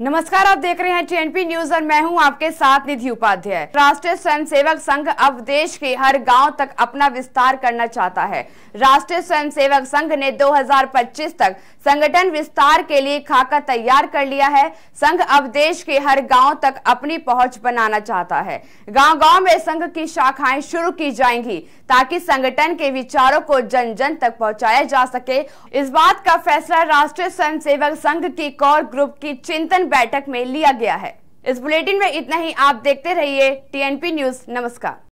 नमस्कार आप देख रहे हैं टीएनपी न्यूज और मैं हूं आपके साथ निधि उपाध्याय राष्ट्रीय स्वयंसेवक संघ अब देश के हर गांव तक अपना विस्तार करना चाहता है राष्ट्रीय स्वयंसेवक संघ ने 2025 तक संगठन विस्तार के लिए खाका तैयार कर लिया है संघ अब देश के हर गांव तक अपनी पहुंच बनाना चाहता है गाँव गाँव में संघ की शाखाएं शुरू की जाएंगी ताकि संगठन के विचारों को जन जन तक पहुँचाया जा सके इस बात का फैसला राष्ट्रीय स्वयं सेवक संघ की कोर ग्रुप की चिंतन बैठक में लिया गया है इस बुलेटिन में इतना ही आप देखते रहिए टीएनपी न्यूज नमस्कार